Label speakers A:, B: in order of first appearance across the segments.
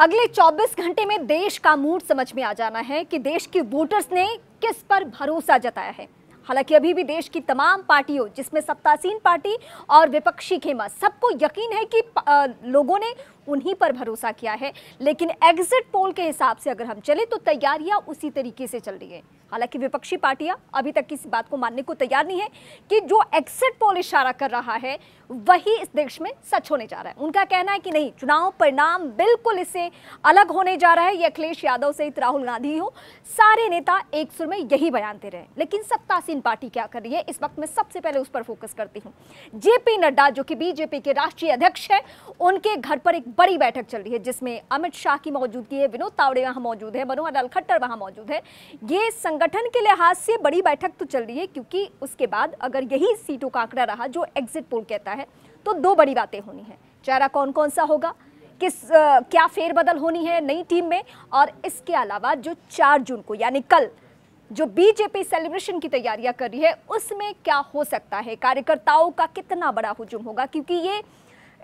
A: अगले 24 घंटे में देश का मूड समझ में आ जाना है कि देश की वोटर्स ने किस पर भरोसा जताया है हालांकि अभी भी देश की तमाम पार्टियों जिसमें सत्तासीन पार्टी और विपक्षी खेमा सबको यकीन है कि लोगों ने उन्हीं पर भरोसा किया है लेकिन एग्जिट पोल के हिसाब से अगर हम चले तो तैयारियां उसी तरीके से चल रही है हालांकि विपक्षी पार्टियां अभी तक किसी बात को मानने को तैयार नहीं है कि जो एक्सिट पोल इशारा कर रहा है वही इस देश में सच होने जा रहा है उनका कहना है कि नहीं चुनाव परिणाम बिल्कुल इससे अलग होने जा रहा है ये अखिलेश यादव सहित राहुल गांधी हो सारे नेता एक सुर में यही बयान दे रहे हैं लेकिन सत्तासीन पार्टी क्या कर रही है इस वक्त में सबसे पहले उस पर फोकस करती हूँ जेपी नड्डा जो कि बीजेपी के राष्ट्रीय अध्यक्ष है उनके घर पर एक बड़ी बैठक चल रही है जिसमें अमित शाह की मौजूदगी है विनोद तावड़े वहां मौजूद है मनोहर लाल खट्टर वहां मौजूद है ये संगठन के लिहाज से बड़ी बैठक तो चल रही है क्योंकि उसके बाद अगर यही सीटों का आंकड़ा रहा जो एग्जिट पोल कहता है तो दो बड़ी बातें होनी है चेहरा कौन कौन सा होगा किस आ, क्या फेरबदल होनी है नई टीम में और इसके अलावा जो चार जून को यानी कल जो बीजेपी सेलिब्रेशन की तैयारियां कर रही है उसमें क्या हो सकता है कार्यकर्ताओं का कितना बड़ा हुजूम होगा क्योंकि ये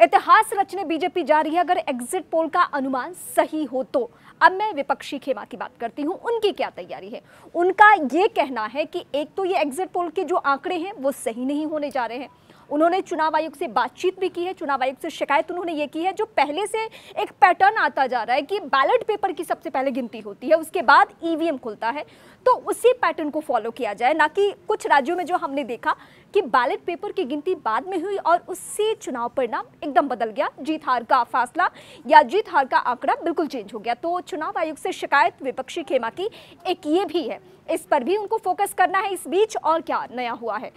A: इतिहास रचने बीजेपी जा रही है अगर एग्जिट पोल का अनुमान सही हो तो अब मैं विपक्षी खेमा की बात करती हूं उनकी क्या तैयारी है उनका ये कहना है कि एक तो ये एग्जिट पोल के जो आंकड़े हैं वो सही नहीं होने जा रहे हैं उन्होंने चुनाव आयोग से बातचीत भी की है चुनाव आयोग से शिकायत उन्होंने ये की है जो पहले से एक पैटर्न आता जा रहा है कि बैलेट पेपर की सबसे पहले गिनती होती है उसके बाद ईवीएम खुलता है तो उसी पैटर्न को फॉलो किया जाए ना कि कुछ राज्यों में जो हमने देखा कि बैलेट पेपर की गिनती बाद में हुई और उससे चुनाव परिणाम एकदम बदल गया जीत हार का फासला या जीत हार का आंकड़ा बिल्कुल चेंज हो गया तो चुनाव आयोग से शिकायत विपक्षी खेमा की एक ये भी है इस पर भी उनको फोकस करना है इस बीच और क्या नया हुआ है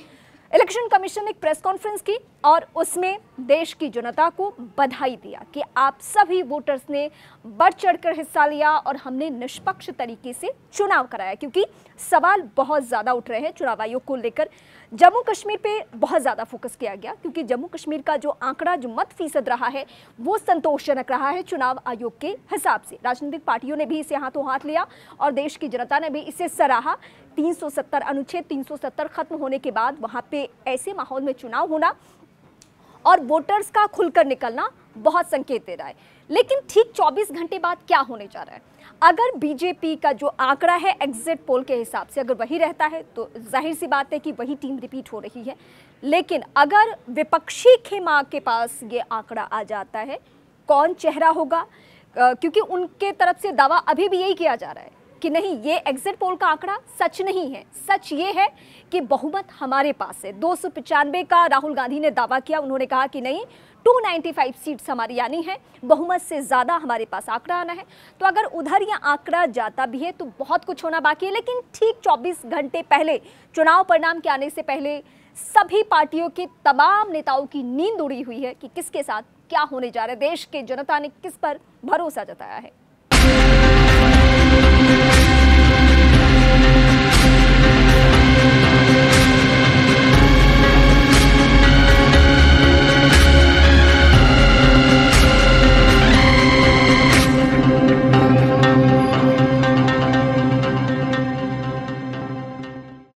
A: इलेक्शन कमीशन ने एक प्रेस कॉन्फ्रेंस की और उसमें देश की जनता को बधाई दिया कि आप सभी वोटर्स ने बढ़ चढ़कर हिस्सा लिया और हमने निष्पक्ष तरीके से चुनाव कराया क्योंकि सवाल बहुत ज़्यादा उठ रहे हैं चुनाव आयोग को लेकर जम्मू कश्मीर पे बहुत ज़्यादा फोकस किया गया क्योंकि जम्मू कश्मीर का जो आंकड़ा जो मत फीसद रहा है वो संतोषजनक रहा है चुनाव आयोग के हिसाब से राजनीतिक पार्टियों ने भी इसे हाथों हाथ लिया और देश की जनता ने भी इसे सराहा 370 अनुच्छेद 370 खत्म होने के बाद वहाँ पे से ऐसे माहौल में चुनाव होना और वोटर्स का खुलकर निकलना बहुत संकेत दे रहा है लेकिन ठीक 24 घंटे बाद क्या होने जा रहा है अगर बीजेपी का जो आंकड़ा है एग्जिट पोल के हिसाब से अगर वही रहता है तो जाहिर सी बात है कि वही टीम रिपीट हो रही है लेकिन अगर विपक्षी खेमा के पास ये आंकड़ा आ जाता है कौन चेहरा होगा क्योंकि उनके तरफ से दावा अभी भी यही किया जा रहा है कि नहीं ये एग्जिट पोल का आंकड़ा सच नहीं है सच ये है कि बहुमत हमारे पास है दो का राहुल गांधी ने दावा किया उन्होंने कहा कि नहीं 295 सीट्स हमारी यानी है बहुमत से ज़्यादा हमारे पास आंकड़ा आना है तो अगर उधर यह आंकड़ा जाता भी है तो बहुत कुछ होना बाकी है लेकिन ठीक 24 घंटे पहले चुनाव परिणाम के आने से पहले सभी पार्टियों के तमाम नेताओं की नींद उड़ी हुई है कि किसके साथ क्या होने जा रहा है देश के जनता ने किस पर भरोसा जताया है